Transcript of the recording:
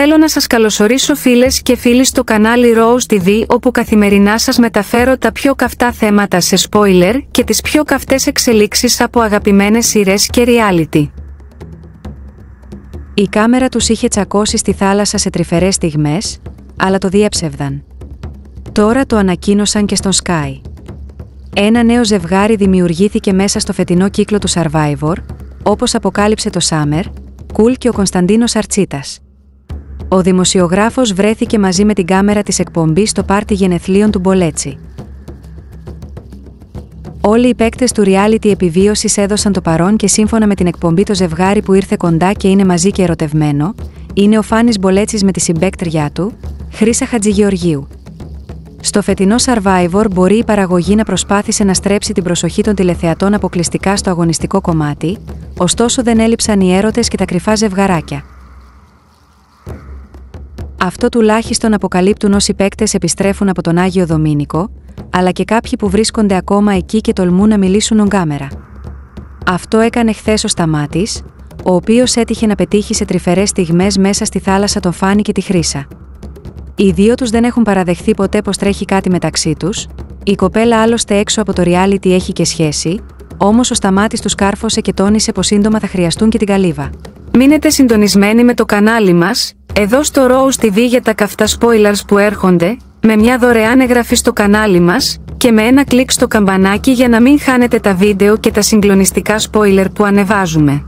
Θέλω να σας καλωσορίσω φίλες και φίλοι στο κανάλι Rose TV όπου καθημερινά σας μεταφέρω τα πιο καυτά θέματα σε spoiler και τις πιο καυτές εξελίξεις από αγαπημένες σειρές και reality. Η κάμερα τους είχε τσακώσει στη θάλασσα σε τρυφερές στιγμές, αλλά το διέψευδαν. Τώρα το ανακοίνωσαν και στον Sky. Ένα νέο ζευγάρι δημιουργήθηκε μέσα στο φετινό κύκλο του Survivor, όπως αποκάλυψε το Summer, Κουλ cool και ο Κωνσταντίνος Αρτσίτας. Ο δημοσιογράφος βρέθηκε μαζί με την κάμερα της εκπομπής στο πάρτι γενεθλίων του Μπολέτσι. Όλοι οι παίκτες του reality επιβίωσης έδωσαν το παρόν και σύμφωνα με την εκπομπή το ζευγάρι που ήρθε κοντά και είναι μαζί και ερωτευμένο, είναι ο Φάνης Μπολέτσης με τη συμπέκτριά του, Χρήσα Χατζηγεωργίου. Στο φετινό Survivor μπορεί η παραγωγή να προσπάθησε να στρέψει την προσοχή των τηλεθεατών αποκλειστικά στο αγωνιστικό κομμάτι, ωστόσο δεν έλειψαν οι έρωτες και τα κρυφά ζευγαράκια. Αυτό τουλάχιστον αποκαλύπτουν όσοι παίκτες επιστρέφουν από τον Άγιο Δομήνικο, αλλά και κάποιοι που βρίσκονται ακόμα εκεί και τολμούν να μιλήσουν ογκάμερα. Αυτό έκανε χθες ο Σταμάτης, ο οποίος έτυχε να πετύχει σε τρυφερές στιγμές μέσα στη θάλασσα τον Φάνη και τη Χρύσα. Οι δύο τους δεν έχουν παραδεχθεί ποτέ πως τρέχει κάτι μεταξύ τους, η κοπέλα άλλωστε έξω από το reality έχει και σχέση, όμως ο Σταμάτης του κάρφωσε και τόνισε πως σύντομα θα χρειαστούν και την καλύβα. Μείνετε συντονισμένοι με το κανάλι μας εδώ στο Rose TV για τα καυτά spoilers που έρχονται, με μια δωρεάν εγγραφή στο κανάλι μας και με ένα κλικ στο καμπανάκι για να μην χάνετε τα βίντεο και τα συγκλονιστικά spoiler που ανεβάζουμε.